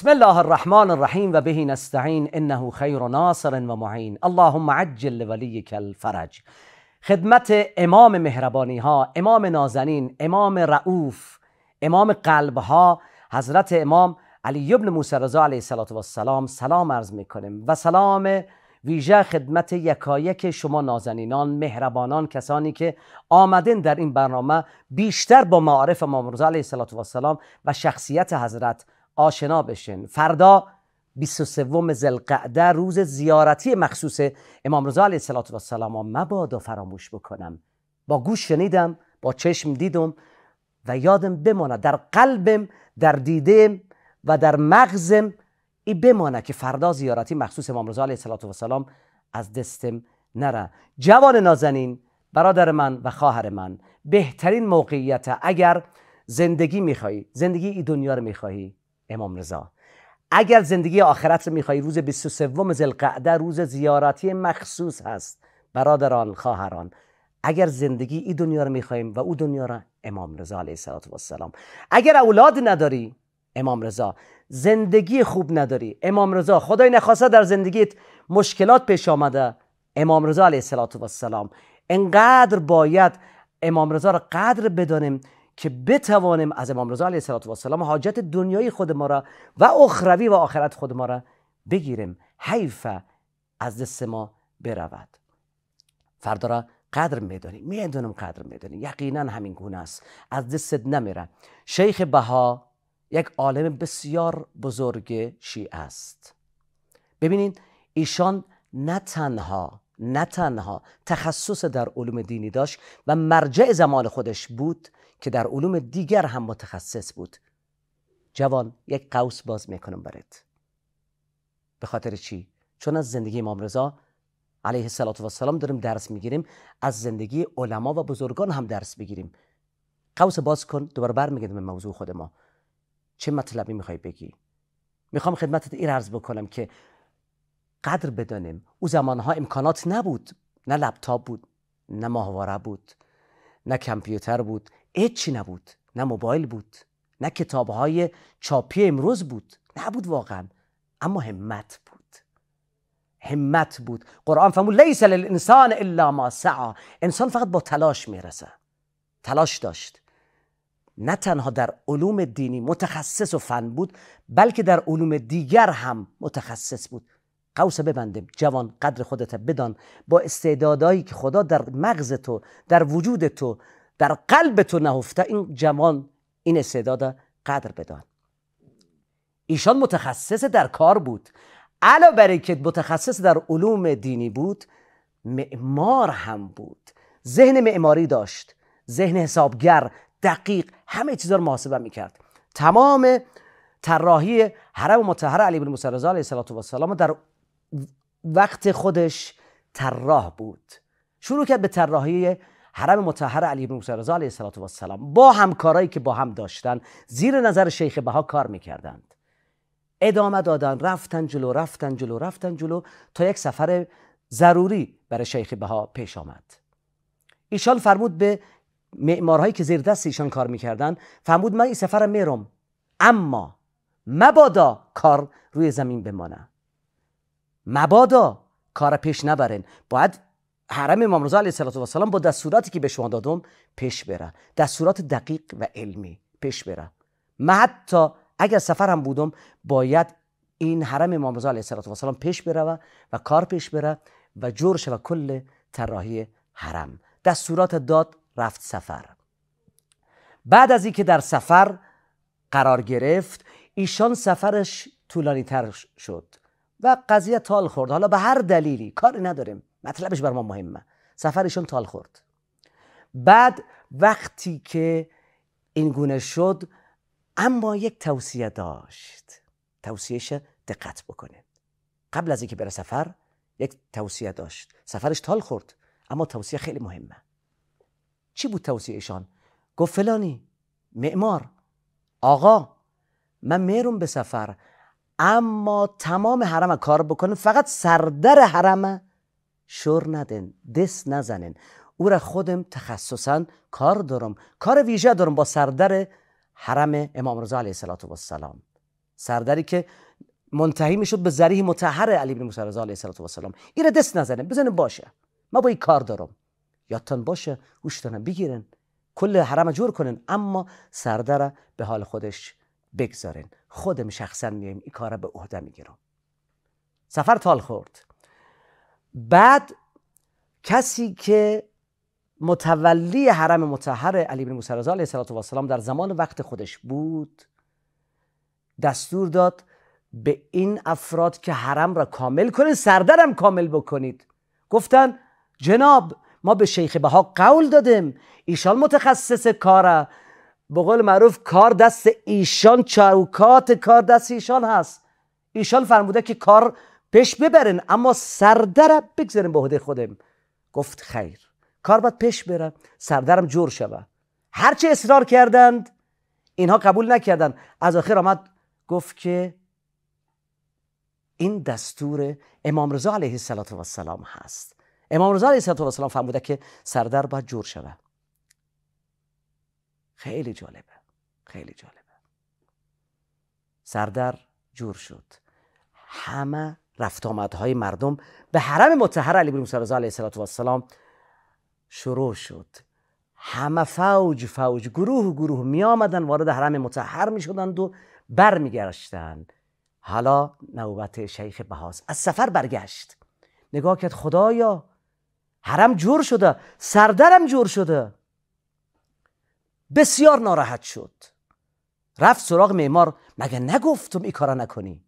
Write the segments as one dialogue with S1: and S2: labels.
S1: بسم الله الرحمن الرحیم و بهی نستعین انه خیر ناصر و معین اللهم عجل کل الفرج خدمت امام مهربانی ها امام نازنین امام رعوف امام قلب ها حضرت امام علی ابن موسی رضا علیه و السلام سلام عرض میکنیم و سلام ویژه خدمت یکایک شما نازنینان مهربانان کسانی که آمدن در این برنامه بیشتر با معارف امام رضا علیه و السلام و شخصیت حضرت آشنا بشین فردا 23 زلقعده روز زیارتی مخصوص امام رضا علیه السلام مبادا فراموش بکنم با گوش شنیدم با چشم دیدم و یادم بمانه در قلبم در دیدم و در مغزم ای بمانه که فردا زیارتی مخصوص امام رضا علیه السلام از دستم نره جوان نازنین برادر من و خواهر من بهترین موقعیت اگر زندگی میخوایی زندگی ای دنیا رو میخوایی امام رضا اگر زندگی آخرت رو میخوای روز 23 زلقعده روز زیارتی مخصوص هست برادران خواهران اگر زندگی این دنیا رو میخوایم و او دنیا را امام رضا علیه السلام اگر اولاد نداری امام رضا زندگی خوب نداری امام رضا خدای نخواسته در زندگیت مشکلات پیش آمده امام رضا علیه السلام انقدر باید امام رضا را قدر بدانیم که بتوانیم از امام رضا علیه السلام حاجت دنیای خود ما را و اخروی و آخرت خود ما را بگیریم حیفه از دست ما برود فردا را قدر میدانیم میدونم قدر میدانیم یقینا همین گونه است از دستت نمیره شیخ بها یک عالم بسیار بزرگ شیعه است ببینید ایشان نه تنها نه تنها تخصص در علوم دینی داشت و مرجع زمان خودش بود که در علوم دیگر هم متخصص بود جوان یک قوس باز میکنم برات به خاطر چی چون از زندگی امام رضا علیه السلام داریم درس میگیریم از زندگی علما و بزرگان هم درس بگیریم قوس باز کن دوباره برمیگردیم به موضوع خود ما چه مطلبی میخوای بگی میخوام خدمتت این عرض بکنم که قدر بدانیم او زمانها امکانات نبود نه لپتاپ بود نه ماهواره بود نه کمپیوتر بود هیچی نبود نه موبایل بود نه کتابهای چاپی امروز بود نبود واقعا اما همت بود همت بود قرآن فرمود لیس للانسان الا ما سعا انسان فقط با تلاش میرسه تلاش داشت نه تنها در علوم دینی متخصص و فن بود بلکه در علوم دیگر هم متخصص بود قوس ببندیم جوان قدر خودت بدان با استعدادایی که خدا در مغز تو در وجود تو در قلب تو نهفته این جوان این استعداد قدر بدان ایشان متخصص در کار بود علاوه برای که متخصص در علوم دینی بود معمار هم بود ذهن معماری داشت ذهن حسابگر دقیق همه چیزا رو محاسبه میکرد تمام طراحی حرم مطهر علی بن موسی رضا علیه السلام در وقت خودش طراح بود شروع کرد به طراحی حرم متحر علی بن موسی رضا علیه و السلام با همکارایی که با هم داشتن زیر نظر شیخ بها کار میکردند ادامه دادن رفتن جلو رفتن جلو رفتن جلو تا یک سفر ضروری برای شیخ بها پیش آمد ایشان فرمود به معمارهایی که زیر دست ایشان کار میکردن فرمود من این سفر میرم اما مبادا کار روی زمین بمانه مبادا کار پیش نبرن باید حرم امام رضا علیه السلام با دستوراتی که به شما دادم پیش بره دستورات دقیق و علمی پیش بره من حتی اگر سفرم بودم باید این حرم امام رضا علیه السلام پیش بره و, کار پیش بره و جور و کل طراحی حرم دستورات داد رفت سفر بعد از اینکه در سفر قرار گرفت ایشان سفرش طولانی تر شد و قضیه تال خورد حالا به هر دلیلی کاری نداریم مطلبش بر ما مهمه سفرشون تال خورد بعد وقتی که این گونه شد اما یک توصیه داشت توصیهش دقت بکنید قبل از اینکه بره سفر یک توصیه داشت سفرش تال خورد اما توصیه خیلی مهمه چی بود توصیهشان گفت فلانی معمار آقا من میرم به سفر اما تمام حرم کار بکنم فقط سردر حرمه شور ندن دس نزنن او را خودم تخصصا کار دارم کار ویژه دارم با سردر حرم امام رضا علیه السلام سردری که منتهی شد به ذریح متحر علی بن موسی رضا علیه السلام این را دست نزنه بزنه باشه ما با این کار دارم یادتان باشه گوشتان بگیرن کل حرم جور کنن اما سردر به حال خودش بگذارن خودم شخصا میایم این کار به عهده میگیرم سفر تال خورد بعد کسی که متولی حرم متحر علی بن موسی رضا علیه السلام در زمان وقت خودش بود دستور داد به این افراد که حرم را کامل کنید سردرم کامل بکنید گفتن جناب ما به شیخ بها قول دادیم ایشان متخصص کاره به قول معروف کار دست ایشان چروکات کار دست ایشان هست ایشان فرموده که کار پیش ببرین اما سردر بگذاریم به عهده خودم گفت خیر کار باید پیش بره سردرم جور شوه هرچه اصرار کردند اینها قبول نکردند از آخر آمد گفت که این دستور امام رضا علیه السلام هست امام رضا علیه السلام فرموده که سردر باید جور شوه خیلی جالبه خیلی جالبه سردر جور شد همه رفت آمدهای مردم به حرم متحر علی بن مسرزا علیه السلام شروع شد همه فوج فوج گروه گروه می آمدن وارد حرم متحر می شدند و بر می حالا نوبت شیخ بهاز از سفر برگشت نگاه کرد خدایا حرم جور شده سردرم جور شده بسیار ناراحت شد رفت سراغ معمار مگه نگفتم این کارا نکنی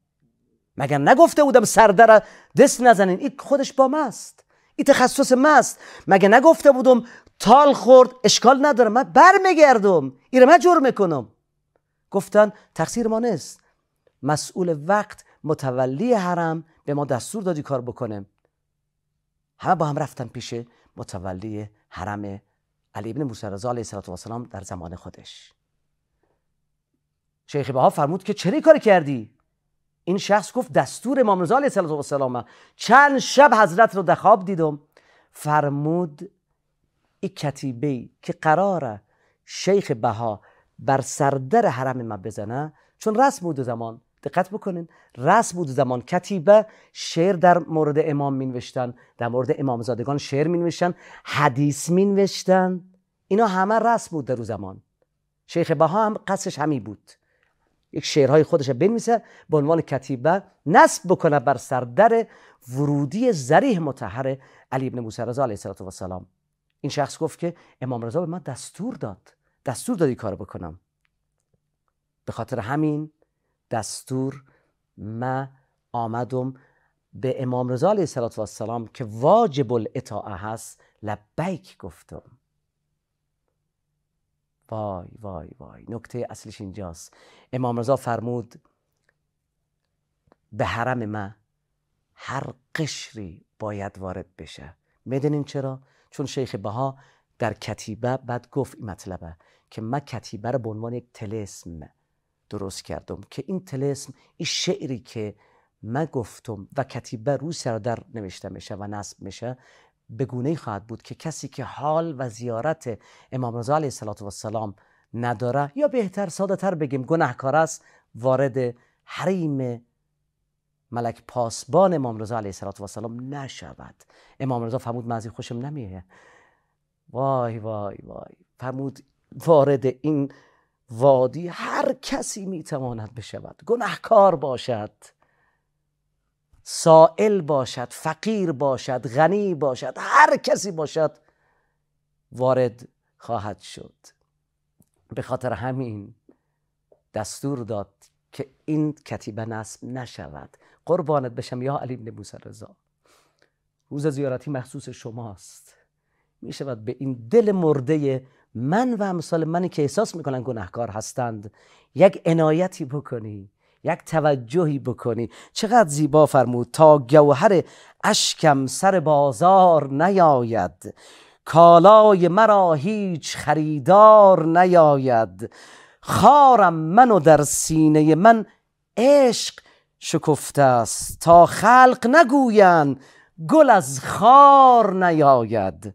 S1: مگر نگفته بودم سردر دست نزنین این خودش با ماست این تخصص ماست مگه نگفته بودم تال خورد اشکال نداره من برمیگردم ایره من جرم میکنم گفتن تقصیر ما نیست مسئول وقت متولی حرم به ما دستور دادی کار بکنه همه با هم رفتن پیش متولی حرم علی ابن موسی رضا علیه السلام در زمان خودش شیخ بها فرمود که چه کار کردی این شخص گفت دستور امام رضا علیه السلام چند شب حضرت رو در خواب دیدم فرمود ای کتیبه که قراره شیخ بها بر سردر حرم ما بزنه چون رسم بود زمان دقت بکنین رسم بود زمان کتیبه شعر در مورد امام مینوشتن در مورد امامزادگان شعر می حدیث می اینا همه رسم بود در زمان شیخ بها هم قصش همی بود یک شعرهای خودش بنویسه به عنوان کتیبه نصب بکنه بر سردر ورودی زریح متحر علی ابن موسی رضا علیه السلام این شخص گفت که امام رضا به من دستور داد دستور دادی کار بکنم به خاطر همین دستور ما آمدم به امام رضا علیه السلام که واجب الاطاعه هست لبیک گفتم وای وای وای نکته اصلش اینجاست امام رضا فرمود به حرم من هر قشری باید وارد بشه میدونین چرا؟ چون شیخ بها در کتیبه بعد گفت این مطلبه که ما کتیبه رو به عنوان یک تلسم درست کردم که این تلسم این شعری که من گفتم و کتیبه رو سر در نوشته میشه و نصب میشه به گونه خواهد بود که کسی که حال و زیارت امام رضا علیه السلام نداره یا بهتر ساده تر بگیم گناهکار است وارد حریم ملک پاسبان امام رضا علیه السلام نشود امام رضا فرمود من خوشم نمیه وای وای وای فرمود وارد این وادی هر کسی میتواند بشود گناهکار باشد سائل باشد فقیر باشد غنی باشد هر کسی باشد وارد خواهد شد به خاطر همین دستور داد که این کتیبه نصب نشود قربانت بشم یا علی موسی رضا روز زیارتی مخصوص شماست می شود به این دل مرده من و امثال منی که احساس میکنن گناهکار هستند یک عنایتی بکنید یک توجهی بکنی چقدر زیبا فرمود تا گوهر اشکم سر بازار نیاید کالای مرا هیچ خریدار نیاید خارم من و در سینه من عشق شکفته است تا خلق نگویند گل از خار نیاید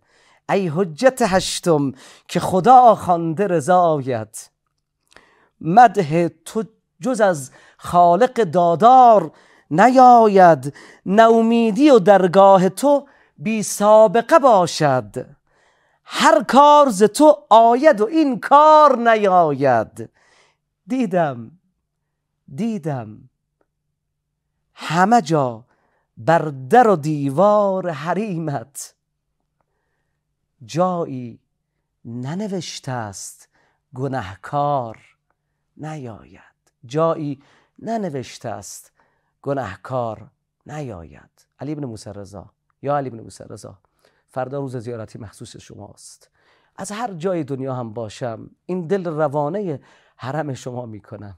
S1: ای حجت هشتم که خدا خوانده رضایت مده تو جز از خالق دادار نیاید نومیدی و درگاه تو بی سابقه باشد هر کار ز تو آید و این کار نیاید دیدم دیدم همه جا بر در و دیوار حریمت جایی ننوشته است گنهکار نیاید جایی ننوشته است گناهکار نیاید علی بن موسی رضا یا علی بن موسی رضا فردا روز زیارتی مخصوص شماست از هر جای دنیا هم باشم این دل روانه حرم شما میکنم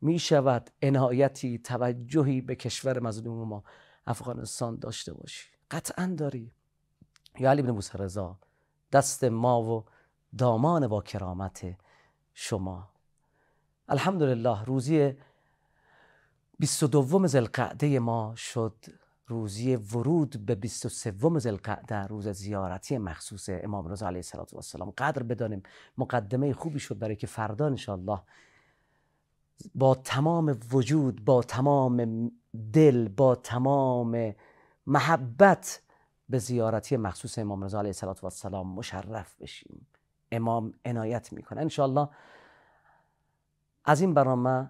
S1: می شود عنایتی توجهی به کشور مظلوم ما افغانستان داشته باشی قطعا داری یا علی بن موسی رضا دست ما و دامان با کرامت شما الحمدلله روزی 22 زلقعده ما شد روزی ورود به 23 زلقعده روز زیارتی مخصوص امام رضا علیه السلام قدر بدانیم مقدمه خوبی شد برای که فردا انشاءالله با تمام وجود با تمام دل با تمام محبت به زیارتی مخصوص امام رضا علیه السلام مشرف بشیم امام عنایت میکنه انشاالله از این برنامه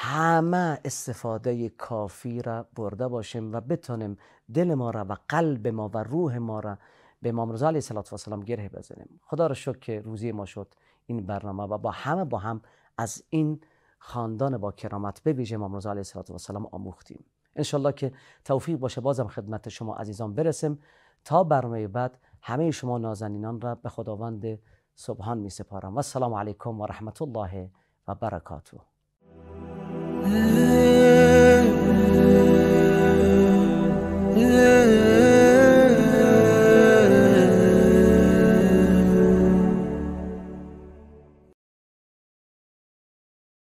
S1: همه استفاده کافی را برده باشیم و بتانیم دل ما را و قلب ما و روح ما را به امام رضا علیه و گره بزنیم خدا را شکر که روزی ما شد این برنامه و با همه با هم از این خاندان با کرامت به بیجه امام رضا علیه و آموختیم انشالله که توفیق باشه بازم خدمت شما عزیزان برسم تا برنامه بعد همه شما نازنینان را به خداوند سبحان می سپارم و السلام علیکم و رحمت الله و برکاته Yeah.